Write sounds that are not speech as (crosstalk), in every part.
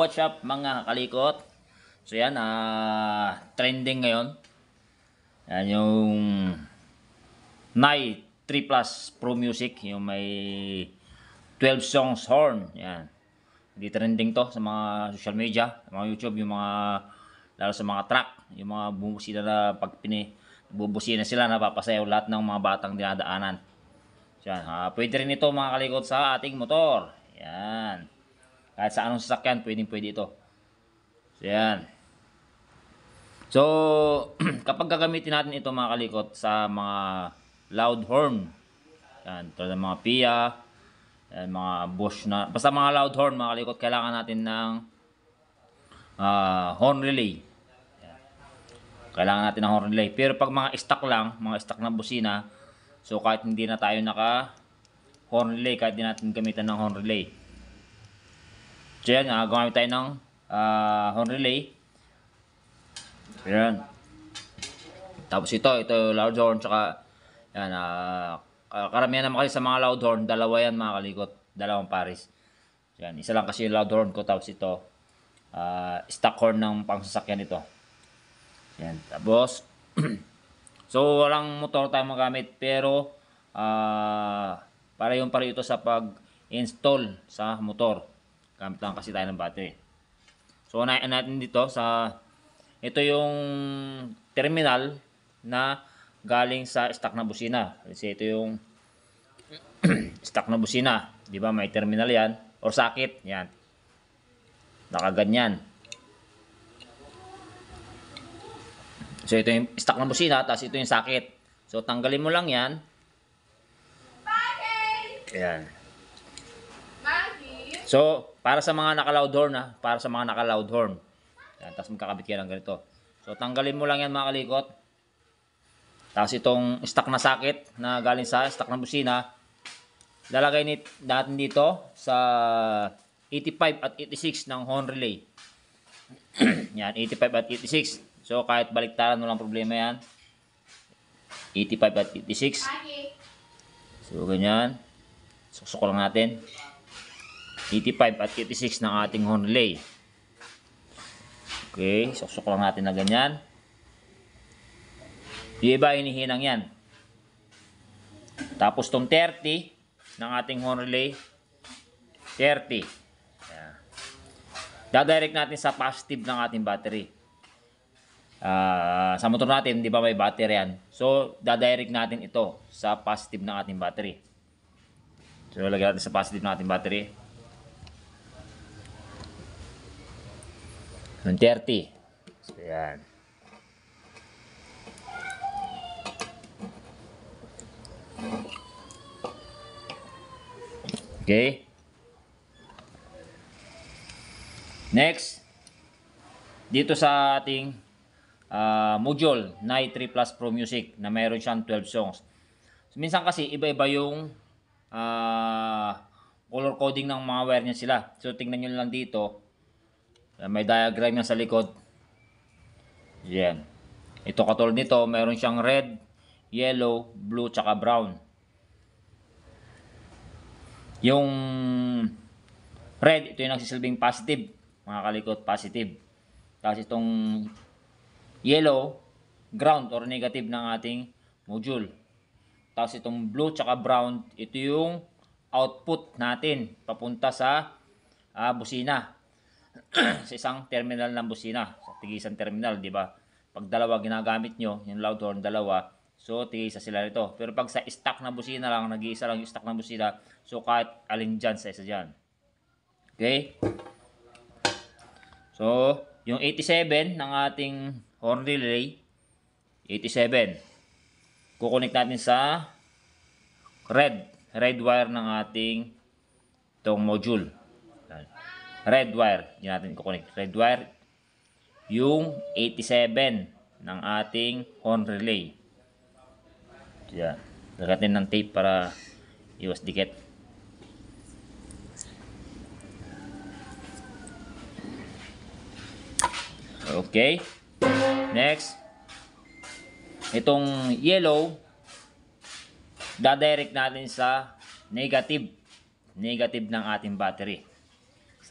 watch up mga kalikot? So yan, uh, trending ngayon. Yan yung Nai 3 Plus Pro Music, yung may 12 songs horn. Yan. Hindi trending to sa mga social media, sa mga YouTube, yung mga lalo sa mga track, yung mga bumusina na pagpini, pini, bubusina sila napapasayaw lahat ng mga batang dinadaanan. So yan, uh, pwede rin ito mga kalikot sa ating motor. Yan. Kahit sa anong sasakyan, pwedeng pwede ito. So, yan. So, (clears throat) kapag gagamitin natin ito mga kalikot sa mga loud horn, yan, tulad ng mga PIA, yan, mga Bosch na, basta mga loud horn mga kalikot, kailangan natin ng uh, horn relay. Yan. Kailangan natin ng horn relay. Pero pag mga stock lang, mga stock na busina, so kahit hindi na tayo naka horn relay, kahit hindi natin gamitan ng horn relay, So yan, uh, ah, gumamit tayo ng uh, horn relay. Yan. Tapos ito, ito yung loud horn, tsaka yan, uh, karamihan naman kasi sa mga loud horn, dalawa yan mga kalikot, dalawang pares. So yan, isa lang kasi yung loud horn ko, tapos ito, uh, stock horn ng pangsasakyan ito. So yan, tapos, (clears throat) so walang motor tayo magamit, pero, ah, uh, para yung pare ito sa pag-install sa motor. Gamit lang kasi tayo ng battery. So, unahin natin dito sa, ito yung terminal na galing sa stock na busina. Kasi ito yung (clears throat) stock na busina. Di ba? May terminal yan. Or sakit. Yan. Nakaganyan. So, ito yung stock na busina. Tapos ito yung sakit. So, tanggalin mo lang yan. Ayan. So, para sa mga naka-loud horn, ha? para sa mga naka-loud horn. Yan, tapos magkakabit kayo ng ganito. So, tanggalin mo lang yan mga kalikot. Tapos itong stock na sakit na galing sa stock ng busina, lalagay natin dito sa 85 at 86 ng horn relay. (clears throat) yan, 85 at 86. So, kahit baliktaran, lang problema yan. 85 at 86. So, ganyan. Suksok lang natin. 85 at 86 ng ating horn Honley. Okay, suksok lang natin na ganyan. Yung iba, hinihinang yan. Tapos tong 30 ng ating horn Honley, 30. Yeah. Dadirect natin sa positive ng ating battery. Uh, sa motor natin, di ba may battery yan? So, dadirect natin ito sa positive ng ating battery. So, lagyan natin sa positive ng ating battery. 130. So, yan. Okay. Next, dito sa ating uh, module Night 3 Plus Pro Music na mayroon siyang 12 songs. So, minsan kasi iba-iba yung uh, color coding ng mga wire niya sila. So tingnan niyo lang dito, eh, may diagram yan sa likod. Yan. Ito katulad nito, meron siyang red, yellow, blue, tsaka brown. Yung red, ito yung nagsisilbing positive. Mga kalikot, positive. Tapos itong yellow, ground or negative ng ating module. Tapos itong blue tsaka brown, ito yung output natin papunta sa uh, busina. (clears throat) sa isang terminal ng busina, sa tigisan terminal, di ba? Pag dalawa ginagamit nyo, yung loud horn, dalawa, so tigisa sila nito. Pero pag sa stock na busina lang, nag-iisa lang yung stock na busina, so kahit alin dyan sa isa dyan. Okay? So, yung 87 ng ating horn relay, 87, kukunik natin sa red, red wire ng ating itong module red wire. Hindi natin i-connect red wire. Yung 87 ng ating on relay. Diyan. Lagatin ng tape para iwas dikit. Okay. Next. Itong yellow, dadirect natin sa negative. Negative ng ating battery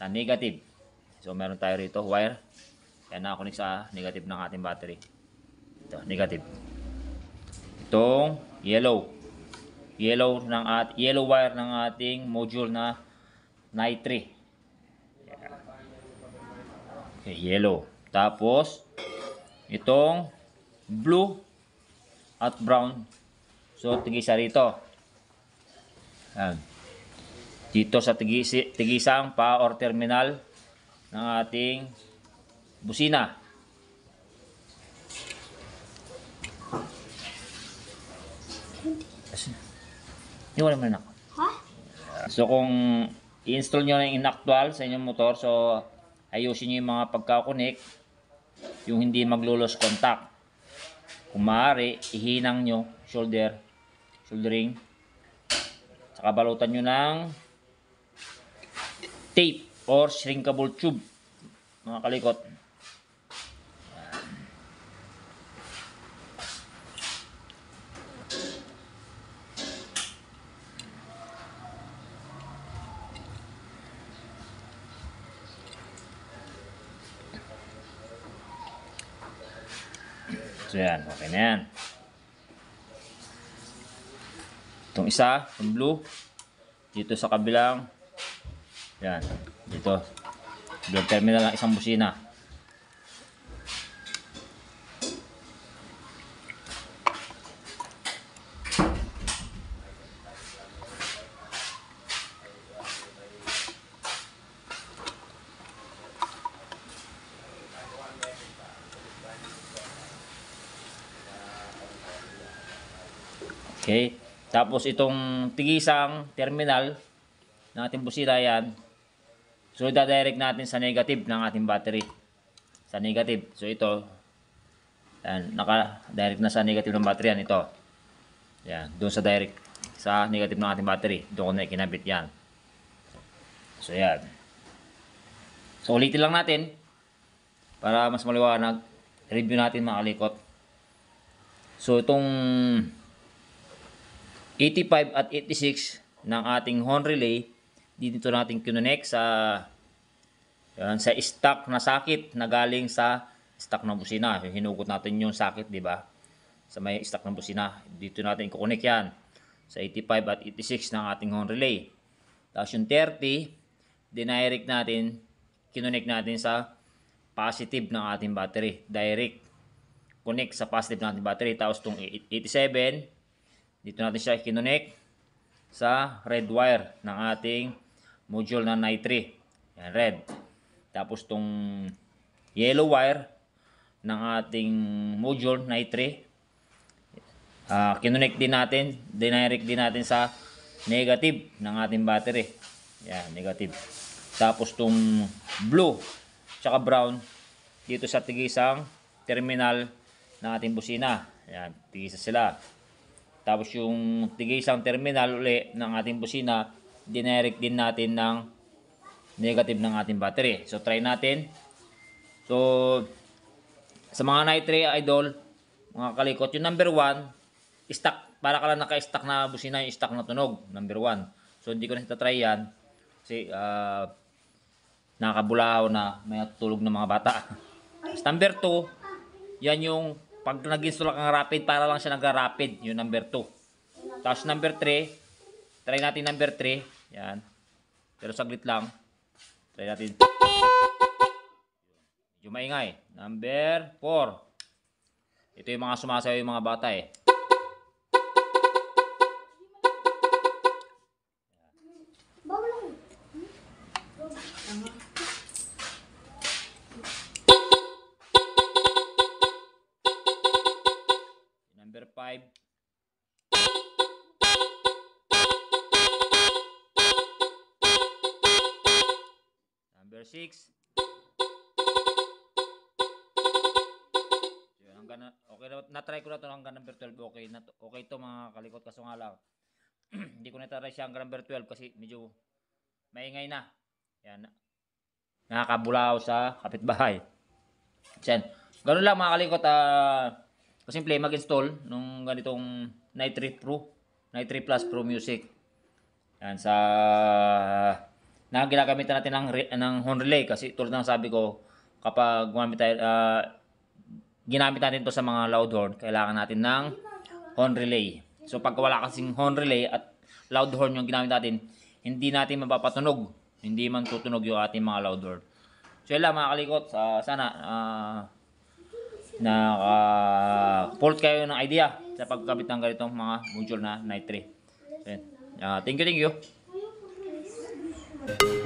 sa negative. So meron tayo rito wire. Yan na nakakunik sa negative ng ating battery. Ito, negative. Itong yellow. Yellow ng at yellow wire ng ating module na nitri. Yeah. Okay, yellow. Tapos itong blue at brown. So tigisa rito. Yan dito sa tigisi, tigisang pa or terminal ng ating busina. Iwan naman ako. Ha? So kung i-install nyo na yung inactual sa inyong motor, so ayusin nyo yung mga pagkakunik, yung hindi maglulos contact. Kung maaari, ihinang nyo shoulder, shouldering, saka balutan nyo ng tape or shrinkable tube mga kalikot So yan, okay na yan. Itong isa, yung blue. Dito sa kabilang, yan. Dito. Blood terminal ng isang busina. Okay. Tapos itong tigisang terminal ng ating busina yan, So, dadirect natin sa negative ng ating battery. Sa negative. So, ito. Ayan, naka-direct na sa negative ng battery yan. Ito. Ayan, doon sa direct. Sa negative ng ating battery. Doon ko na kinabit yan. So, ayan. So, ulitin lang natin. Para mas maliwanag. Review natin mga kalikot. So, itong 85 at 86 ng ating horn relay dito natin kinonek sa yan, sa stock na sakit na galing sa stock ng busina. Hinugot natin yung sakit, di ba? Sa may stock ng busina. Dito natin i yan sa 85 at 86 ng ating horn relay. Tapos yung 30, dinirect natin, kinonek natin sa positive ng ating battery. Direct connect sa positive ng ating battery. Tapos itong 87, dito natin siya kinonek sa red wire ng ating module na nitri. Yan, red. Tapos tong yellow wire ng ating module nitri. Uh, kinonect din natin, dinirect din natin sa negative ng ating battery. Yan, negative. Tapos tong blue tsaka brown dito sa tigisang terminal ng ating busina. Yan, tigisa sila. Tapos yung tigisang terminal uli ng ating busina dinirect din natin ng negative ng ating battery. So, try natin. So, sa mga nitre idol, mga kalikot, yung number 1, stack, para ka lang naka-stack na busina yung stack na tunog, number 1. So, hindi ko na try yan kasi uh, nakabulaw na may natutulog ng mga bata. (laughs) number 2, yan yung pag nag-install kang rapid, para lang siya nag-rapid, yung number 2. Tapos number 3, try natin number 3. Yan. Pero saglit lang. Try natin. Medyo maingay. Number 4. Ito yung mga sumasayaw yung mga bata eh. gana, okay na, na-try ko na to hanggang number 12. Okay, na, okay to mga kalikot kaso nga lang. (clears throat) Hindi ko na-try siya hanggang number 12 kasi medyo maingay na. Yan. Nakakabulaw sa kapitbahay. Yan. Ganun lang mga kalikot. ah, Uh, simple mag-install nung ganitong Nitrate Pro, Nitrate Plus Pro Music. Yan sa na ginagamit natin ng ng horn relay kasi tulad ng sabi ko kapag gumamit tayo uh, ginamit natin to sa mga loud horn, kailangan natin ng horn relay. So pag wala kasing horn relay at loud horn yung ginamit natin, hindi natin mapapatunog. Hindi man tutunog yung ating mga loud horn. So yun lang mga kalikot, uh, sana uh, na uh, port kayo ng idea sa pagkabit ng ganitong mga module na nitre. So, yun. Uh, ah, thank you, thank you.